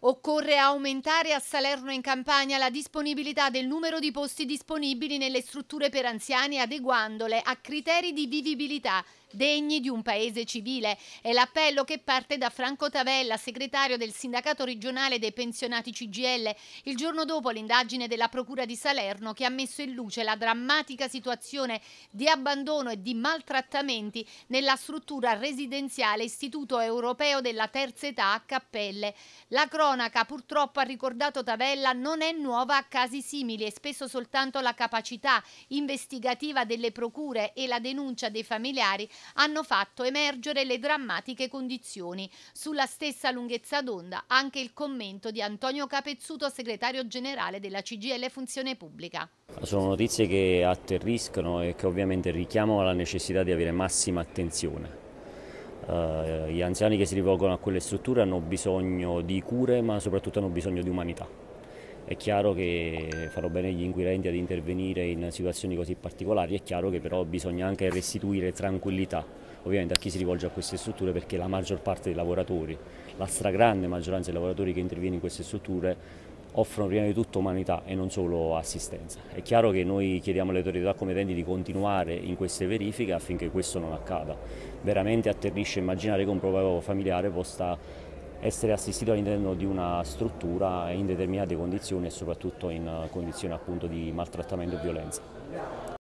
Occorre aumentare a Salerno in Campania la disponibilità del numero di posti disponibili nelle strutture per anziani adeguandole a criteri di vivibilità degni di un paese civile. È l'appello che parte da Franco Tavella, segretario del sindacato regionale dei pensionati CGL, il giorno dopo l'indagine della Procura di Salerno che ha messo in luce la drammatica situazione di abbandono e di maltrattamenti nella struttura residenziale Istituto Europeo della Terza Età a Cappelle. La cronaca cronaca, purtroppo ha ricordato Tavella, non è nuova a casi simili e spesso soltanto la capacità investigativa delle procure e la denuncia dei familiari hanno fatto emergere le drammatiche condizioni. Sulla stessa lunghezza d'onda anche il commento di Antonio Capezzuto, segretario generale della CGL Funzione Pubblica. Sono notizie che atterriscono e che ovviamente richiamano la necessità di avere massima attenzione eh, gli anziani che si rivolgono a quelle strutture hanno bisogno di cure ma soprattutto hanno bisogno di umanità. È chiaro che farò bene gli inquirenti ad intervenire in situazioni così particolari, è chiaro che però bisogna anche restituire tranquillità ovviamente a chi si rivolge a queste strutture perché la maggior parte dei lavoratori, la stragrande maggioranza dei lavoratori che interviene in queste strutture offrono prima di tutto umanità e non solo assistenza. È chiaro che noi chiediamo alle autorità competenti di continuare in queste verifiche affinché questo non accada. Veramente atterrisce immaginare che un proprio familiare possa essere assistito all'interno di una struttura in determinate condizioni e soprattutto in condizioni appunto di maltrattamento e violenza.